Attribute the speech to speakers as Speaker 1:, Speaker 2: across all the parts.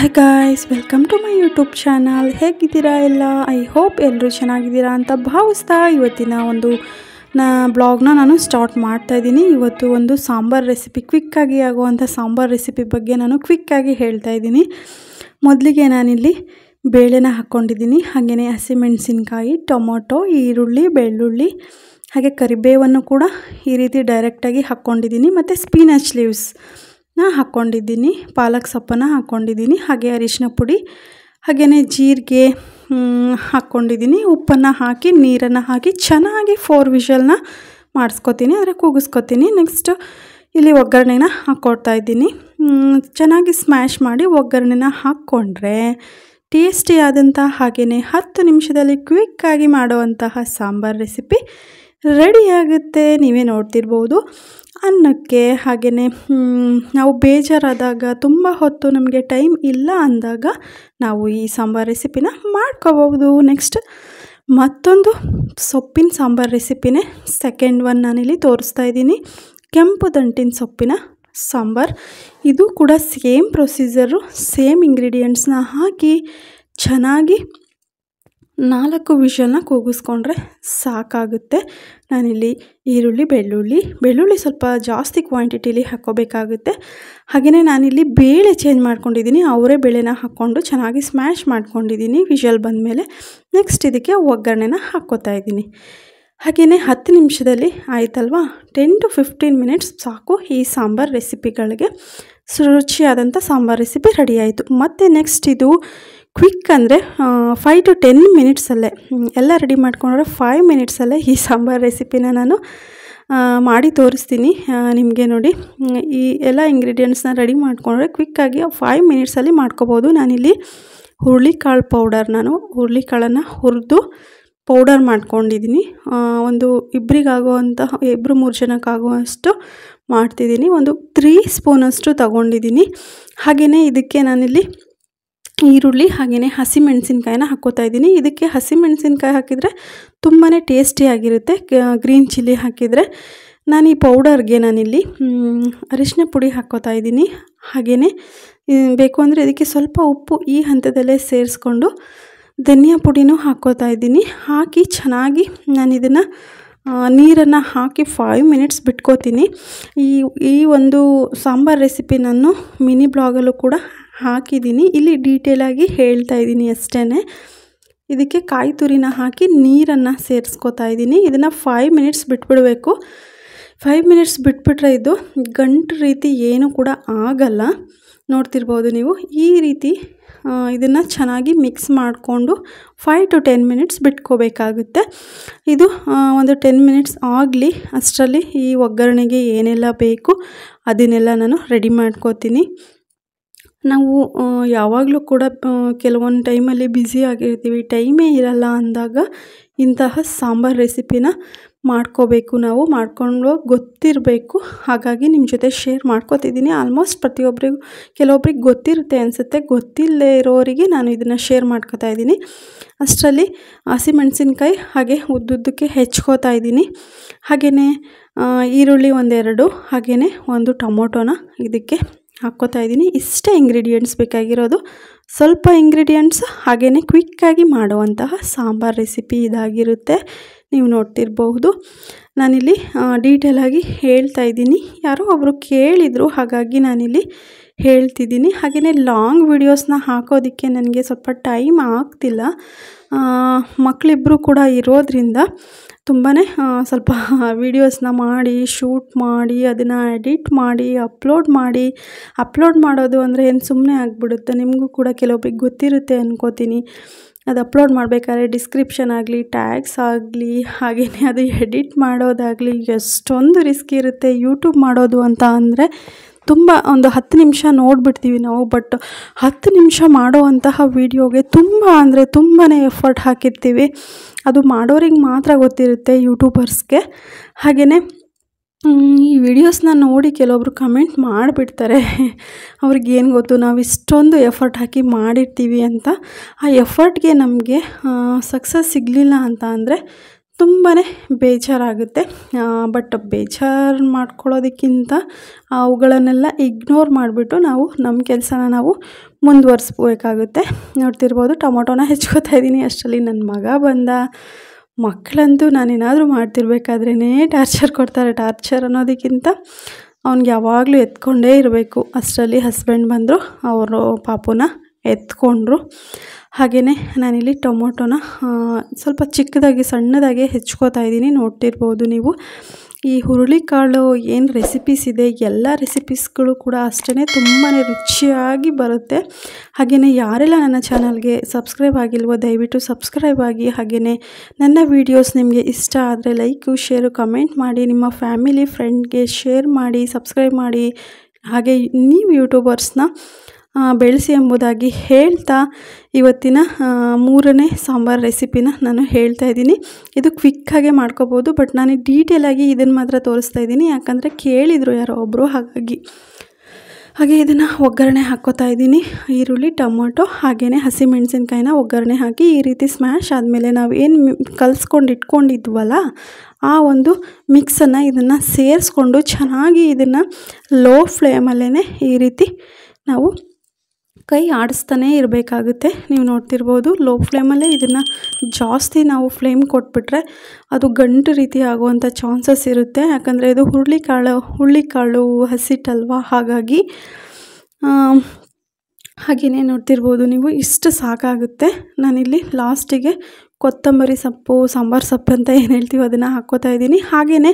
Speaker 1: hi guys welcome to my YouTube channel ಹೇಗಿದ್ದೀರಾ ಎಲ್ಲ I hope ಎಲ್ಲರೂ ಚೆನ್ನಾಗಿದ್ದೀರಾ ಅಂತ ಭಾವಿಸ್ತಾ ಇವತ್ತಿನ ಒಂದು ನಾ ಬ್ಲಾಗ್ನ ನಾನು ಸ್ಟಾರ್ಟ್ ಮಾಡ್ತಾ ಇದ್ದೀನಿ ಇವತ್ತು ಒಂದು ಸಾಂಬಾರ್ ರೆಸಿಪಿ ಕ್ವಿಕ್ಕಾಗಿ ಆಗುವಂಥ ಸಾಂಬಾರ್ ರೆಸಿಪಿ ಬಗ್ಗೆ ನಾನು ಕ್ವಿಕ್ಕಾಗಿ ಹೇಳ್ತಾ ಇದ್ದೀನಿ ಮೊದಲಿಗೆ ನಾನಿಲ್ಲಿ ಬೇಳೆನ ಹಾಕ್ಕೊಂಡಿದ್ದೀನಿ ಹಾಗೆಯೇ ಹಸಿಮೆಣಸಿನ್ಕಾಯಿ ಟೊಮೊಟೊ ಈರುಳ್ಳಿ ಬೆಳ್ಳುಳ್ಳಿ ಹಾಗೆ ಕರಿಬೇವನ್ನು ಕೂಡ ಈ ರೀತಿ ಡೈರೆಕ್ಟಾಗಿ ಹಾಕ್ಕೊಂಡಿದ್ದೀನಿ ಮತ್ತು ಸ್ಪೀನಚ್ ಲೀವ್ಸ್ ಹಾಕ್ಕೊಂಡಿದ್ದೀನಿ ಪಾಲಕ್ ಸೊಪ್ಪನ್ನು ಹಾಕ್ಕೊಂಡಿದ್ದೀನಿ ಹಾಗೆ ಅರಿಶಿನ ಪುಡಿ ಹಾಗೆಯೇ ಜೀರಿಗೆ ಹಾಕ್ಕೊಂಡಿದ್ದೀನಿ ಉಪ್ಪನ್ನು ಹಾಕಿ ನೀರನ್ನು ಹಾಕಿ ಚೆನ್ನಾಗಿ ಫೋರ್ ವಿಷಲ್ನ ಮಾಡಿಸ್ಕೊತೀನಿ ಅಂದರೆ ಕೂಗಿಸ್ಕೊತೀನಿ ನೆಕ್ಸ್ಟು ಇಲ್ಲಿ ಒಗ್ಗರಣೆನ ಹಾಕ್ಕೊಡ್ತಾ ಇದ್ದೀನಿ ಚೆನ್ನಾಗಿ ಸ್ಮ್ಯಾಶ್ ಮಾಡಿ ಒಗ್ಗರಣೆನ ಹಾಕ್ಕೊಂಡ್ರೆ ಟೇಸ್ಟಿಯಾದಂಥ ಹಾಗೆಯೇ ಹತ್ತು ನಿಮಿಷದಲ್ಲಿ ಕ್ವಿಕ್ಕಾಗಿ ಮಾಡುವಂತಹ ಸಾಂಬಾರು ರೆಸಿಪಿ ರೆಡಿಯಾಗುತ್ತೆ ನೀವೇ ನೋಡ್ತಿರ್ಬೋದು ಅನ್ನಕ್ಕೆ ಹಾಗೆಯೇ ನಾವು ಬೇಜಾರಾದಾಗ ತುಂಬ ಹೊತ್ತು ನಮಗೆ ಟೈಮ್ ಇಲ್ಲ ಅಂದಾಗ ನಾವು ಈ ಸಾಂಬಾರು ರೆಸಿಪಿನ ಮಾಡ್ಕೋಬೋದು ನೆಕ್ಸ್ಟ್ ಮತ್ತೊಂದು ಸೊಪ್ಪಿನ ಸಾಂಬಾರು ರೆಸಿಪಿನೇ ಸೆಕೆಂಡ್ ಒನ್ ನಾನಿಲ್ಲಿ ತೋರಿಸ್ತಾ ಇದ್ದೀನಿ ಕೆಂಪು ದಂಟಿನ ಸೊಪ್ಪಿನ ಸಾಂಬಾರು ಇದು ಕೂಡ ಸೇಮ್ ಪ್ರೊಸೀಜರು ಸೇಮ್ ಇಂಗ್ರೀಡಿಯೆಂಟ್ಸ್ನ ಹಾಕಿ ಚೆನ್ನಾಗಿ ನಾಲ್ಕು ವಿಷಲನ್ನ ಕೂಗಿಸ್ಕೊಂಡ್ರೆ ಸಾಕಾಗುತ್ತೆ ನಾನಿಲ್ಲಿ ಈರುಳ್ಳಿ ಬೆಳ್ಳುಳ್ಳಿ ಬೆಳ್ಳುಳ್ಳಿ ಸ್ವಲ್ಪ ಜಾಸ್ತಿ ಕ್ವಾಂಟಿಟಿಲಿ ಹಾಕೋಬೇಕಾಗುತ್ತೆ ಹಾಗೆಯೇ ನಾನಿಲ್ಲಿ ಬೇಳೆ ಚೇಂಜ್ ಮಾಡ್ಕೊಂಡಿದ್ದೀನಿ ಅವರೇ ಬೇಳೆನ ಹಾಕ್ಕೊಂಡು ಚೆನ್ನಾಗಿ ಸ್ಮ್ಯಾಶ್ ಮಾಡ್ಕೊಂಡಿದ್ದೀನಿ ವಿಷಲ್ ಬಂದಮೇಲೆ ನೆಕ್ಸ್ಟ್ ಇದಕ್ಕೆ ಒಗ್ಗರಣೆನ ಹಾಕ್ಕೋತಾ ಇದ್ದೀನಿ ಹಾಗೆಯೇ ಹತ್ತು ನಿಮಿಷದಲ್ಲಿ ಆಯಿತಲ್ವಾ ಟೆನ್ ಟು ಫಿಫ್ಟೀನ್ ಮಿನಿಟ್ಸ್ ಸಾಕು ಈ ಸಾಂಬಾರು ರೆಸಿಪಿಗಳಿಗೆ ರುಚಿಯಾದಂಥ ಸಾಂಬಾರು ರೆಸಿಪಿ ರೆಡಿಯಾಯಿತು ಮತ್ತು ನೆಕ್ಸ್ಟ್ ಇದು ಕ್ವಿಕ್ ಅಂದರೆ ಫೈವ್ ಟು ಟೆನ್ ಮಿನಿಟ್ಸಲ್ಲೇ ಎಲ್ಲ ರೆಡಿ ಮಾಡ್ಕೊಂಡ್ರೆ ಫೈವ್ ಮಿನಿಟ್ಸಲ್ಲೇ ಈ ಸಾಂಬಾರು ರೆಸಿಪಿನ ನಾನು ಮಾಡಿ ತೋರಿಸ್ತೀನಿ ನಿಮಗೆ ನೋಡಿ ಈ ಎಲ್ಲ ಇಂಗ್ರೀಡಿಯೆಂಟ್ಸ್ನ ರೆಡಿ ಮಾಡ್ಕೊಂಡ್ರೆ ಕ್ವಿಕ್ಕಾಗಿ ಫೈವ್ ಮಿನಿಟ್ಸಲ್ಲಿ ಮಾಡ್ಕೋಬೋದು ನಾನಿಲ್ಲಿ ಹುರುಳಿಕಾಳು ಪೌಡರ್ ನಾನು ಹುರುಳಿಕಾಳನ್ನು ಹುರಿದು ಪೌಡರ್ ಮಾಡ್ಕೊಂಡಿದ್ದೀನಿ ಒಂದು ಇಬ್ಬರಿಗಾಗೋ ಇಬ್ಬರು ಮೂರು ಜನಕ್ಕಾಗುವಷ್ಟು ಮಾಡ್ತಿದ್ದೀನಿ ಒಂದು ತ್ರೀ ಸ್ಪೂನಷ್ಟು ತಗೊಂಡಿದ್ದೀನಿ ಹಾಗೆಯೇ ಇದಕ್ಕೆ ನಾನಿಲ್ಲಿ ಈರುಳ್ಳಿ ಹಾಗೆಯೇ ಹಸಿಮೆಣಸಿನ್ಕಾಯಿನ ಹಾಕೋತಾ ಇದ್ದೀನಿ ಇದಕ್ಕೆ ಹಸಿಮೆಣಸಿನ್ಕಾಯಿ ಹಾಕಿದರೆ ತುಂಬಾ ಟೇಸ್ಟಿಯಾಗಿರುತ್ತೆ ಗ್ರೀನ್ ಚಿಲ್ಲಿ ಹಾಕಿದರೆ ನಾನು ಈ ಪೌಡರ್ಗೆ ನಾನಿಲ್ಲಿ ಅರಿಶಿನ ಪುಡಿ ಹಾಕ್ಕೋತಾ ಇದ್ದೀನಿ ಹಾಗೆಯೇ ಬೇಕು ಅಂದರೆ ಇದಕ್ಕೆ ಸ್ವಲ್ಪ ಉಪ್ಪು ಈ ಹಂತದಲ್ಲೇ ಸೇರಿಸ್ಕೊಂಡು ಧನಿಯಾ ಪುಡಿನೂ ಹಾಕೋತಾ ಇದ್ದೀನಿ ಹಾಕಿ ಚೆನ್ನಾಗಿ ನಾನು ಇದನ್ನು ನೀರನ್ನು ಹಾಕಿ ಫೈವ್ ಮಿನಿಟ್ಸ್ ಬಿಟ್ಕೋತೀನಿ ಈ ಈ ಒಂದು ಸಾಂಬಾರ್ ರೆಸಿಪಿ ನಾನು ಮಿನಿ ಬ್ಲಾಗಲ್ಲೂ ಕೂಡ ಹಾಕಿದ್ದೀನಿ ಇಲ್ಲಿ ಡೀಟೇಲಾಗಿ ಹೇಳ್ತಾ ಇದ್ದೀನಿ ಅಷ್ಟೇ ಇದಕ್ಕೆ ಕಾಯಿ ತುರಿನ ಹಾಕಿ ನೀರನ್ನು ಸೇರಿಸ್ಕೋತಾ ಇದ್ದೀನಿ ಇದನ್ನು ಫೈವ್ ಮಿನಿಟ್ಸ್ ಬಿಟ್ಬಿಡಬೇಕು ಫೈವ್ ಮಿನಿಟ್ಸ್ ಬಿಟ್ಬಿಟ್ರೆ ಇದು ಗಂಟು ರೀತಿ ಏನು ಕೂಡ ಆಗಲ್ಲ ನೋಡ್ತಿರ್ಬೋದು ನೀವು ಈ ರೀತಿ ಇದನ್ನು ಚೆನ್ನಾಗಿ ಮಿಕ್ಸ್ ಮಾಡಿಕೊಂಡು ಫೈವ್ ಟು ಟೆನ್ ಮಿನಿಟ್ಸ್ ಬಿಟ್ಕೋಬೇಕಾಗುತ್ತೆ ಇದು ಒಂದು ಟೆನ್ ಮಿನಿಟ್ಸ್ ಆಗಲಿ ಅಷ್ಟರಲ್ಲಿ ಈ ಒಗ್ಗರಣೆಗೆ ಏನೆಲ್ಲ ಬೇಕು ಅದನ್ನೆಲ್ಲ ನಾನು ರೆಡಿ ಮಾಡ್ಕೋತೀನಿ ನಾವು ಯಾವಾಗಲೂ ಕೂಡ ಕೆಲವೊಂದು ಟೈಮಲ್ಲಿ ಬ್ಯುಸಿ ಆಗಿರ್ತೀವಿ ಟೈಮೇ ಇರಲ್ಲ ಅಂದಾಗ ಇಂತಹ ಸಾಂಬಾರು ರೆಸಿಪಿನ ಮಾಡ್ಕೋಬೇಕು ನಾವು ಮಾಡಿಕೊಂಡು ಗೊತ್ತಿರಬೇಕು ಹಾಗಾಗಿ ನಿಮ್ಮ ಜೊತೆ ಶೇರ್ ಮಾಡ್ಕೋತಿದ್ದೀನಿ ಆಲ್ಮೋಸ್ಟ್ ಪ್ರತಿಯೊಬ್ಬರಿಗೂ ಕೆಲವೊಬ್ರಿಗೆ ಗೊತ್ತಿರುತ್ತೆ ಅನಿಸುತ್ತೆ ಗೊತ್ತಿಲ್ಲದೆ ಇರೋರಿಗೆ ನಾನು ಇದನ್ನು ಶೇರ್ ಮಾಡ್ಕೋತಾ ಇದ್ದೀನಿ ಅಷ್ಟರಲ್ಲಿ ಹಸಿಮೆಣಸಿನ್ಕಾಯಿ ಹಾಗೆ ಉದ್ದುದ್ದಕ್ಕೆ ಹೆಚ್ಕೋತಾ ಇದ್ದೀನಿ ಹಾಗೆಯೇ ಈರುಳ್ಳಿ ಒಂದೆರಡು ಹಾಗೆಯೇ ಒಂದು ಟೊಮೊಟೊನ ಇದಕ್ಕೆ ಹಾಕ್ಕೋತಾ ಇದ್ದೀನಿ ಇಷ್ಟೇ ಇಂಗ್ರೀಡಿಯೆಂಟ್ಸ್ ಬೇಕಾಗಿರೋದು ಸ್ವಲ್ಪ ಇಂಗ್ರೀಡಿಯೆಂಟ್ಸ್ ಹಾಗೆಯೇ ಕ್ವಿಕ್ಕಾಗಿ ಮಾಡುವಂತಹ ಸಾಂಬಾರು ರೆಸಿಪಿ ಇದಾಗಿರುತ್ತೆ ನೀವು ನೋಡ್ತಿರಬಹುದು ನಾನಿಲ್ಲಿ ಡೀಟೇಲಾಗಿ ಹೇಳ್ತಾ ಇದ್ದೀನಿ ಯಾರೋ ಒಬ್ಬರು ಕೇಳಿದರು ಹಾಗಾಗಿ ನಾನಿಲ್ಲಿ ಹೇಳ್ತಿದ್ದೀನಿ ಹಾಗೆಯೇ ಲಾಂಗ್ ವೀಡಿಯೋಸ್ನ ಹಾಕೋದಕ್ಕೆ ನನಗೆ ಸ್ವಲ್ಪ ಟೈಮ್ ಆಗ್ತಿಲ್ಲ ಮಕ್ಕಳಿಬ್ರು ಕೂಡ ಇರೋದರಿಂದ ತುಂಬಾ ಸ್ವಲ್ಪ ವೀಡಿಯೋಸ್ನ ಮಾಡಿ ಶೂಟ್ ಮಾಡಿ ಅದನ್ನು ಎಡಿಟ್ ಮಾಡಿ ಅಪ್ಲೋಡ್ ಮಾಡಿ ಅಪ್ಲೋಡ್ ಮಾಡೋದು ಅಂದರೆ ಏನು ಸುಮ್ಮನೆ ಆಗಿಬಿಡುತ್ತೆ ನಿಮಗೂ ಕೂಡ ಕೆಲವೊಬ್ಬರಿಗೆ ಗೊತ್ತಿರುತ್ತೆ ಅನ್ಕೋತೀನಿ ಅದು ಅಪ್ಲೋಡ್ ಮಾಡಬೇಕಾದ್ರೆ ಡಿಸ್ಕ್ರಿಪ್ಷನ್ ಆಗಲಿ ಟ್ಯಾಗ್ಸ್ ಆಗಲಿ ಹಾಗೆಯೇ ಅದು ಎಡಿಟ್ ಮಾಡೋದಾಗಲಿ ಎಷ್ಟೊಂದು ರಿಸ್ಕ್ ಇರುತ್ತೆ ಯೂಟ್ಯೂಬ್ ಮಾಡೋದು ಅಂತ ಅಂದರೆ ತುಂಬ ಒಂದು ಹತ್ತು ನಿಮಿಷ ನೋಡಿಬಿಡ್ತೀವಿ ನಾವು ಬಟ್ ಹತ್ತು ನಿಮಿಷ ಮಾಡೋವಂತಹ ವೀಡಿಯೋಗೆ ತುಂಬ ಅಂದರೆ ತುಂಬಾ ಎಫರ್ಟ್ ಹಾಕಿರ್ತೀವಿ ಅದು ಮಾಡೋರಿಗೆ ಮಾತ್ರ ಗೊತ್ತಿರುತ್ತೆ ಯೂಟ್ಯೂಬರ್ಸ್ಗೆ ಹಾಗೆಯೇ ಈ ವಿಡಿಯೋಸ್ನ ನೋಡಿ ಕೆಲವೊಬ್ರು ಕಮೆಂಟ್ ಮಾಡಿಬಿಡ್ತಾರೆ ಏನು ಗೊತ್ತು ನಾವು ಇಷ್ಟೊಂದು ಎಫರ್ಟ್ ಹಾಕಿ ಮಾಡಿರ್ತೀವಿ ಅಂತ ಆ ಎಫರ್ಟ್ಗೆ ನಮಗೆ ಸಕ್ಸಸ್ ಸಿಗಲಿಲ್ಲ ಅಂತ ಅಂದರೆ ತುಂಬಾ ಬೇಜಾರಾಗುತ್ತೆ ಬಟ್ ಬೇಜಾರು ಮಾಡ್ಕೊಳ್ಳೋದಕ್ಕಿಂತ ಅವುಗಳನ್ನೆಲ್ಲ ಇಗ್ನೋರ್ ಮಾಡಿಬಿಟ್ಟು ನಾವು ನಮ್ಮ ಕೆಲಸನ ನಾವು ಮುಂದುವರಿಸ್ಬೇಕಾಗುತ್ತೆ ನೋಡ್ತಿರ್ಬೋದು ಟೊಮೊಟೊನ ಹೆಚ್ಕೋತಾ ಇದ್ದೀನಿ ಅಷ್ಟರಲ್ಲಿ ನನ್ನ ಮಗ ಬಂದ ಮಕ್ಕಳಂತೂ ನಾನೇನಾದರೂ ಮಾಡ್ತಿರ್ಬೇಕಾದ್ರೇ ಟಾರ್ಚರ್ ಕೊಡ್ತಾರೆ ಟಾರ್ಚರ್ ಅನ್ನೋದಕ್ಕಿಂತ ಅವ್ನಿಗೆ ಯಾವಾಗಲೂ ಎತ್ಕೊಂಡೇ ಇರಬೇಕು ಅಷ್ಟರಲ್ಲಿ ಹಸ್ಬೆಂಡ್ ಬಂದರು ಅವರು ಪಾಪುನ ಎತ್ಕೊಂಡ್ರು ಹಾಗೆಯೇ ನಾನಿಲ್ಲಿ ಟೊಮೊಟೊನ ಸ್ವಲ್ಪ ಚಿಕ್ಕದಾಗಿ ಸಣ್ಣದಾಗಿ ಹೆಚ್ಕೋತಾ ಇದ್ದೀನಿ ನೋಡ್ತಿರ್ಬೋದು ನೀವು ಈ ಹುರುಳಿಕಾಳು ಏನು ರೆಸಿಪೀಸ್ ಇದೆ ಎಲ್ಲ ರೆಸಿಪೀಸ್ಗಳು ಕೂಡ ಅಷ್ಟೇ ತುಂಬಾ ರುಚಿಯಾಗಿ ಬರುತ್ತೆ ಹಾಗೆಯೇ ಯಾರೆಲ್ಲ ನನ್ನ ಚಾನಲ್ಗೆ ಸಬ್ಸ್ಕ್ರೈಬ್ ಆಗಿಲ್ವೋ ದಯವಿಟ್ಟು ಸಬ್ಸ್ಕ್ರೈಬ್ ಆಗಿ ಹಾಗೆಯೇ ನನ್ನ ವೀಡಿಯೋಸ್ ನಿಮಗೆ ಇಷ್ಟ ಆದರೆ ಲೈಕು ಶೇರು ಕಮೆಂಟ್ ಮಾಡಿ ನಿಮ್ಮ ಫ್ಯಾಮಿಲಿ ಫ್ರೆಂಡ್ಗೆ ಶೇರ್ ಮಾಡಿ ಸಬ್ಸ್ಕ್ರೈಬ್ ಮಾಡಿ ಹಾಗೆ ನೀವು ಯೂಟ್ಯೂಬರ್ಸ್ನ ಬೆಳೆಸಿ ಎಂಬುದಾಗಿ ಹೇಳ್ತಾ ಇವತ್ತಿನ ಮೂರನೇ ಸಾಂಬಾರು ರೆಸಿಪಿನ ನಾನು ಹೇಳ್ತಾ ಇದ್ದೀನಿ ಇದು ಕ್ವಿಕ್ಕಾಗೆ ಮಾಡ್ಕೋಬೋದು ಬಟ್ ನಾನು ಡೀಟೇಲಾಗಿ ಇದನ್ನು ಮಾತ್ರ ತೋರಿಸ್ತಾ ಇದ್ದೀನಿ ಯಾಕಂದರೆ ಕೇಳಿದರು ಯಾರೋ ಒಬ್ಬರು ಹಾಗಾಗಿ ಹಾಗೆ ಇದನ್ನು ಒಗ್ಗರಣೆ ಹಾಕ್ಕೋತಾ ಇದ್ದೀನಿ ಈರುಳ್ಳಿ ಟೊಮೊಟೊ ಹಾಗೆಯೇ ಹಸಿಮೆಣಸಿನ್ಕಾಯಿನ ಒಗ್ಗರಣೆ ಹಾಕಿ ಈ ರೀತಿ ಸ್ಮ್ಯಾಶ್ ಆದಮೇಲೆ ನಾವು ಏನು ಕಲಿಸ್ಕೊಂಡು ಇಟ್ಕೊಂಡಿದ್ವಲ್ಲ ಆ ಒಂದು ಮಿಕ್ಸನ್ನು ಇದನ್ನು ಸೇರಿಸ್ಕೊಂಡು ಚೆನ್ನಾಗಿ ಇದನ್ನು ಲೋ ಫ್ಲೇಮಲ್ಲೇ ಈ ರೀತಿ ನಾವು ಕೈ ಆಡಿಸ್ತಾನೇ ಇರಬೇಕಾಗುತ್ತೆ ನೀವು ನೋಡ್ತಿರ್ಬೋದು ಲೋ ಫ್ಲೇಮಲ್ಲೇ ಇದನ್ನು ಜಾಸ್ತಿ ನಾವು ಫ್ಲೇಮ್ ಕೊಟ್ಬಿಟ್ರೆ ಅದು ಗಂಟು ರೀತಿ ಆಗುವಂಥ ಚಾನ್ಸಸ್ ಇರುತ್ತೆ ಯಾಕಂದರೆ ಇದು ಹುರುಳಿಕಾಳು ಹುರುಳಿಕಾಳು ಹಸಿಟ್ಟಲ್ವ ಹಾಗಾಗಿ ಹಾಗೆಯೇ ನೋಡ್ತಿರ್ಬೋದು ನೀವು ಇಷ್ಟು ಸಾಕಾಗುತ್ತೆ ನಾನಿಲ್ಲಿ ಲಾಸ್ಟಿಗೆ ಕೊತ್ತಂಬರಿ ಸೊಪ್ಪು ಸಾಂಬಾರು ಸೊಪ್ಪು ಅಂತ ಏನು ಹೇಳ್ತೀವಿ ಅದನ್ನು ಹಾಕ್ಕೋತಾ ಇದ್ದೀನಿ ಹಾಗೆಯೇ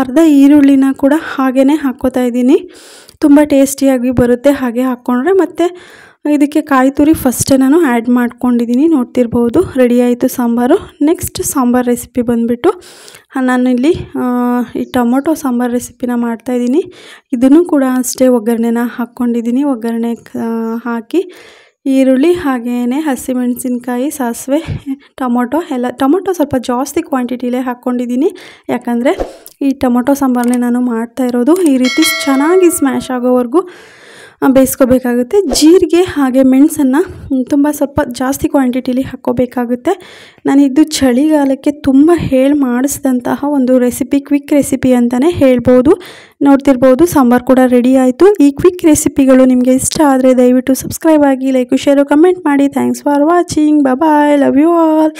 Speaker 1: ಅರ್ಧ ಈರುಳ್ಳಿನ ಕೂಡ ಹಾಗೆಯೇ ಹಾಕ್ಕೋತಾ ಇದ್ದೀನಿ ತುಂಬ ಟೇಸ್ಟಿಯಾಗಿ ಬರುತ್ತೆ ಹಾಗೆ ಹಾಕ್ಕೊಂಡ್ರೆ ಮತ್ತು ಇದಕ್ಕೆ ಕಾಯಿ ತುರಿ ಫಸ್ಟೇ ನಾನು ಆ್ಯಡ್ ಮಾಡ್ಕೊಂಡಿದ್ದೀನಿ ನೋಡ್ತಿರ್ಬೋದು ರೆಡಿ ಆಯಿತು ಸಾಂಬಾರು ನೆಕ್ಸ್ಟ್ ಸಾಂಬಾರು ರೆಸಿಪಿ ಬಂದುಬಿಟ್ಟು ನಾನಿಲ್ಲಿ ಈ ಟೊಮೊಟೊ ಸಾಂಬಾರು ರೆಸಿಪಿನ ಮಾಡ್ತಾಯಿದ್ದೀನಿ ಇದನ್ನು ಕೂಡ ಅಷ್ಟೇ ಒಗ್ಗರಣೆನ ಹಾಕ್ಕೊಂಡಿದ್ದೀನಿ ಒಗ್ಗರಣೆ ಹಾಕಿ ಈರುಳ್ಳಿ ಹಾಗೆಯೇ ಹಸಿಮೆಣಸಿನ್ಕಾಯಿ ಸಾಸಿವೆ ಟೊಮೊಟೊ ಎಲ್ಲ ಟೊಮೊಟೊ ಸ್ವಲ್ಪ ಜಾಸ್ತಿ ಕ್ವಾಂಟಿಟಿಲೇ ಹಾಕ್ಕೊಂಡಿದ್ದೀನಿ ಯಾಕಂದರೆ ಈ ಟೊಮೊಟೊ ಸಾಂಬಾರನ್ನೇ ನಾನು ಮಾಡ್ತಾ ಇರೋದು ಈ ರೀತಿ ಚೆನ್ನಾಗಿ ಸ್ಮ್ಯಾಶ್ ಆಗೋವರೆಗೂ ಬೇಯಿಸ್ಕೋಬೇಕಾಗುತ್ತೆ ಜೀರಿಗೆ ಹಾಗೆ ಮೆಣಸನ್ನು ತುಂಬ ಸ್ವಲ್ಪ ಜಾಸ್ತಿ ಕ್ವಾಂಟಿಟಿಲಿ ಹಾಕ್ಕೋಬೇಕಾಗುತ್ತೆ ನಾನಿದ್ದು ಚಳಿಗಾಲಕ್ಕೆ ತುಂಬ ಹೇಳಿ ಮಾಡಿಸಿದಂತಹ ಒಂದು ರೆಸಿಪಿ ಕ್ವಿಕ್ ರೆಸಿಪಿ ಅಂತಲೇ ಹೇಳ್ಬೋದು ನೋಡ್ತಿರ್ಬೋದು ಸಾಂಬಾರು ಕೂಡ ರೆಡಿ ಆಯಿತು ಈ ಕ್ವಿಕ್ ರೆಸಿಪಿಗಳು ನಿಮಗೆ ಇಷ್ಟ ಆದರೆ ದಯವಿಟ್ಟು ಸಬ್ಸ್ಕ್ರೈಬ್ ಆಗಿ ಲೈಕು ಶೇರು ಕಮೆಂಟ್ ಮಾಡಿ thanks for watching bye love you all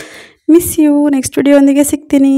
Speaker 1: miss you next video ಒಂದಿಗೆ ಸಿಗ್ತೀನಿ